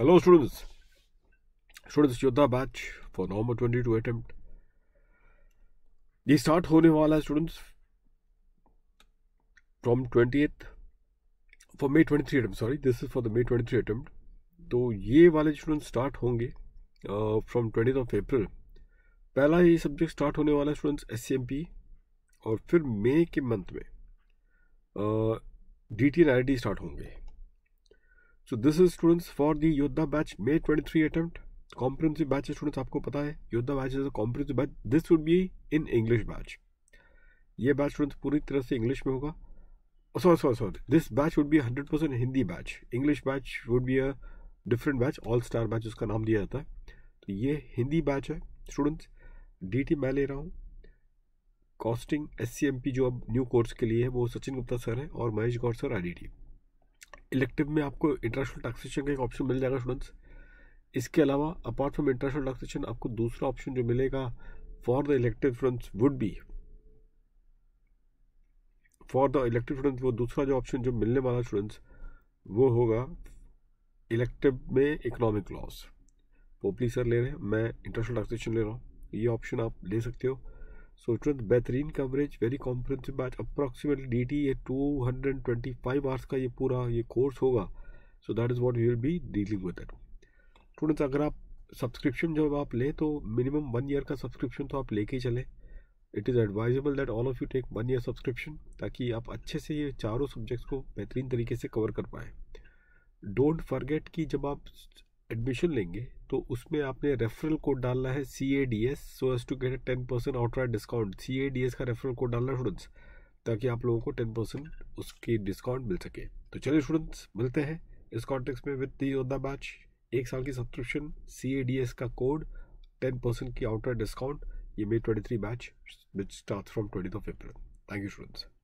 hello students students Yoddha batch for November 22 attempt ये start होने वाला है students from twentieth for May twenty three attempt sorry this is for the May twenty three attempt तो ये वाले students start होंगे from twenty of April पहला ये सब्जेक्ट स्टार्ट होने वाला है स्टूडेंट्स एस और फिर मे के मंथ में D T N I start होंगे so this is students for the Yoddha batch May twenty three attempt comprehensive batch students आपको पता है Yoddha batch is comprehensive batch this would be in English batch ये batch students पूरी तरह से English में होगा sorry sorry sorry this batch would be hundred percent Hindi batch English batch would be a different batch all star batch उसका नाम दिया जाता है तो ये हिंदी बैच है स्टूडेंट्स डी टी मैं ले रहा हूँ costing S C M P जो अब न्यू कोर्स के लिए है वो सचिन गुप्ता सर है और Mahesh Gaur sir I D T elective में आपको इंटरनेशनल टैक्सेशन का एक ऑप्शन मिल जाएगा स्टूडेंट्स इसके अलावा अपार्ट फ्रॉम इंटरनेशनल टैक्सेशन आपको दूसरा ऑप्शन जो मिलेगा for the elective students would be for the elective students वो दूसरा जो ऑप्शन जो मिलने वाला स्टूडेंट्स वो होगा इलेक्टिव में इकोनॉमिक लॉस पोपली सर ले रहे हैं मैं इंटरनेशनल टैक्सेशन ले रहा हूँ ये ऑप्शन आप ले सकते हो So it बेहतरीन coverage very comprehensive batch approximately D T ये two hundred twenty five hours का ये पूरा ये कोर्स होगा so that is what you will be dealing with it students अगर आप सब्सक्रिप्शन जब आप लें तो मिनिमम वन ईयर का सब्सक्रिप्शन तो आप लेके ही चलें it is advisable that all of you take one year subscription ताकि आप अच्छे से ये चारों सब्जेक्ट्स को बेहतरीन तरीके से कवर कर पाएँ डोंट फॉरगेट कि जब आप एडमिशन लेंगे तो उसमें आपने रेफरल कोड डालना है C A D S so as to get a ten percent outright discount C A D S का रेफरल कोड डालना स्टूडेंट्स ताकि आप लोगों को टेन परसेंट उसकी डिस्काउंट मिल सके तो चलिए स्टूडेंट्स मिलते हैं इस कॉन्टेक्स में विद दी द बैच एक साल की subscription C A D S का कोड टेन परसेंट की आउटराइट डिस्काउंट ये May twenty three batch which start from twenty of April thank you students